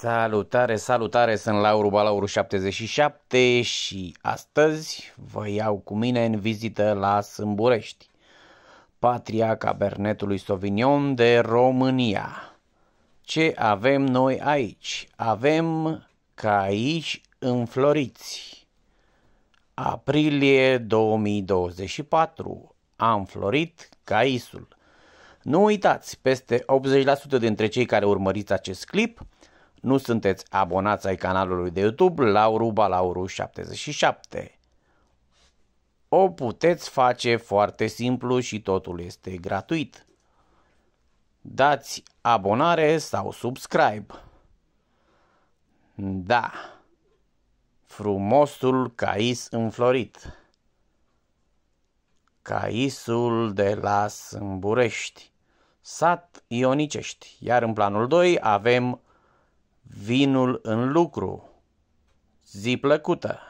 Salutare, salutare, sunt Lauru Balauru77 și astăzi vă iau cu mine în vizită la Sâmburești, patria cabernetului Sauvignon de România. Ce avem noi aici? Avem ca aici înfloriți. Aprilie 2024 am florit caisul. Nu uitați, peste 80% dintre cei care urmăriți acest clip – nu sunteți abonați ai canalului de YouTube Lauru Balauru 77. O puteți face foarte simplu și totul este gratuit. Dați abonare sau subscribe. Da. Frumosul cais înflorit. Caisul de la Sâmburești, sat Ionicești, iar în planul 2 avem vinul în lucru. Zi plăcută!